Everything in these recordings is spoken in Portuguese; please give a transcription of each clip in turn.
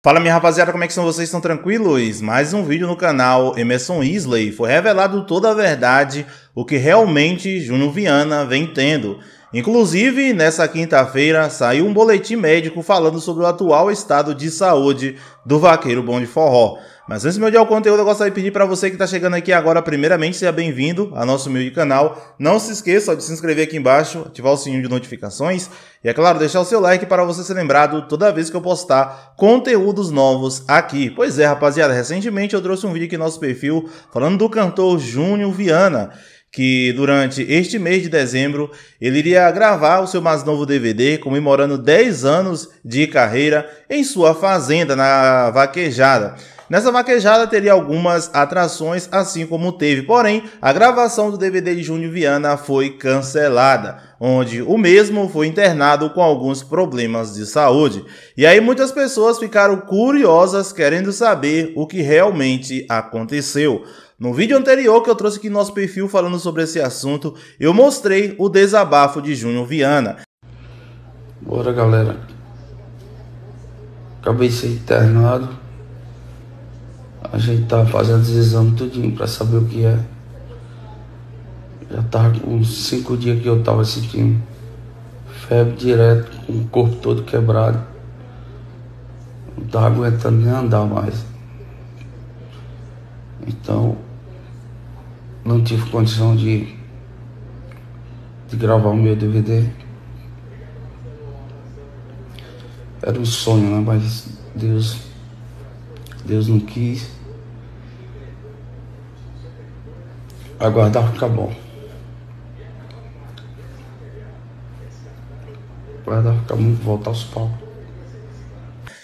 Fala minha rapaziada, como é que são vocês? Estão tranquilos? Mais um vídeo no canal Emerson Isley. Foi revelado toda a verdade, o que realmente Júnior Viana vem tendo. Inclusive, nessa quinta-feira, saiu um boletim médico falando sobre o atual estado de saúde do vaqueiro bom de forró. Mas antes de eu o conteúdo, eu gostaria de pedir para você que está chegando aqui agora, primeiramente, seja bem-vindo ao nosso humilde canal. Não se esqueça de se inscrever aqui embaixo, ativar o sininho de notificações e, é claro, deixar o seu like para você ser lembrado toda vez que eu postar conteúdos novos aqui. Pois é, rapaziada, recentemente eu trouxe um vídeo aqui no nosso perfil falando do cantor Júnior Viana que durante este mês de dezembro ele iria gravar o seu mais novo DVD comemorando 10 anos de carreira em sua fazenda na Vaquejada. Nessa vaquejada teria algumas atrações, assim como teve, porém, a gravação do DVD de Júnior Viana foi cancelada onde o mesmo foi internado com alguns problemas de saúde. E aí muitas pessoas ficaram curiosas querendo saber o que realmente aconteceu. No vídeo anterior que eu trouxe aqui no nosso perfil falando sobre esse assunto, eu mostrei o desabafo de Júnior Viana. Bora galera. Acabei de ser internado a gente tá fazendo os exames tudinho pra saber o que é. Já tá uns cinco dias que eu tava sentindo febre direto, com o corpo todo quebrado. Não tava aguentando nem andar mais. Então, não tive condição de, de gravar o meu DVD. Era um sonho, né? Mas Deus Deus não quis. Aguardar ficar tá bom. Aguardar ficar muito, tá voltar aos palcos.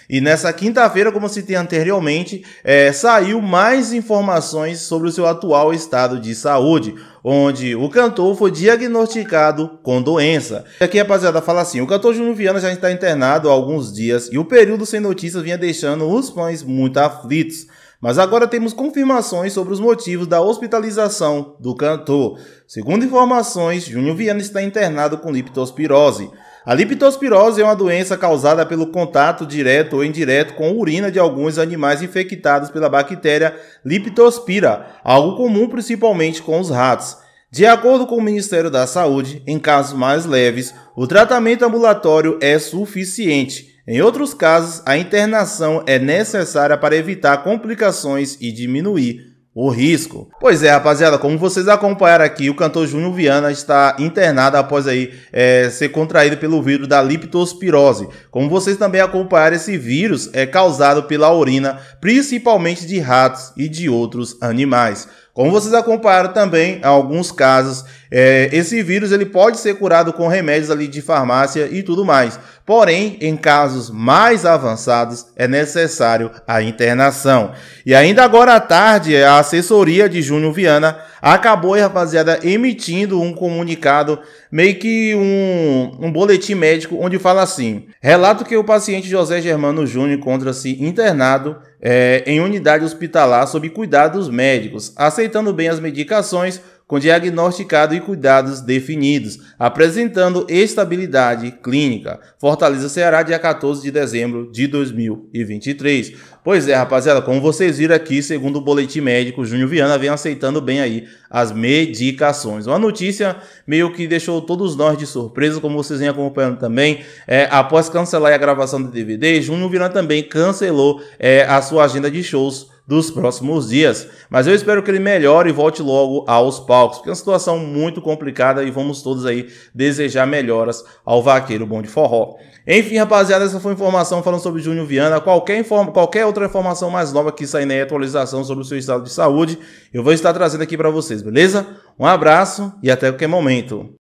E nessa quinta-feira, como citei anteriormente, é, saiu mais informações sobre o seu atual estado de saúde, onde o cantor foi diagnosticado com doença. E aqui, rapaziada, fala assim: o cantor Júnior Viana já está internado há alguns dias e o período sem notícias vinha deixando os fãs muito aflitos. Mas agora temos confirmações sobre os motivos da hospitalização do cantor. Segundo informações, Júnior Viana está internado com liptospirose. A liptospirose é uma doença causada pelo contato direto ou indireto com urina de alguns animais infectados pela bactéria Leptospira, algo comum principalmente com os ratos. De acordo com o Ministério da Saúde, em casos mais leves, o tratamento ambulatório é suficiente. Em outros casos, a internação é necessária para evitar complicações e diminuir o risco. Pois é, rapaziada, como vocês acompanharam aqui, o cantor Júnior Viana está internado após aí é, ser contraído pelo vírus da leptospirose. Como vocês também acompanharam, esse vírus é causado pela urina, principalmente de ratos e de outros animais. Como vocês acompanharam também, em alguns casos, é, esse vírus ele pode ser curado com remédios ali de farmácia e tudo mais. Porém, em casos mais avançados, é necessário a internação. E ainda agora à tarde, a assessoria de Júnior Viana acabou, rapaziada, emitindo um comunicado, meio que um, um boletim médico, onde fala assim: relato que o paciente José Germano Júnior encontra-se internado é, em unidade hospitalar sob cuidados médicos, aceitando bem as medicações com diagnosticado e cuidados definidos, apresentando estabilidade clínica. Fortaleza Ceará, dia 14 de dezembro de 2023. Pois é, rapaziada, como vocês viram aqui, segundo o boletim médico, Júnior Viana vem aceitando bem aí as medicações. Uma notícia meio que deixou todos nós de surpresa, como vocês vêm acompanhando também. É, após cancelar a gravação do DVD, Júnior Viana também cancelou é, a sua agenda de shows dos próximos dias. Mas eu espero que ele melhore e volte logo aos palcos, porque é uma situação muito complicada e vamos todos aí desejar melhoras ao vaqueiro bom de forró. Enfim, rapaziada, essa foi a informação falando sobre Júnior Viana. Qualquer, informa, qualquer outra informação mais nova que sair na atualização sobre o seu estado de saúde, eu vou estar trazendo aqui para vocês, beleza? Um abraço e até qualquer momento.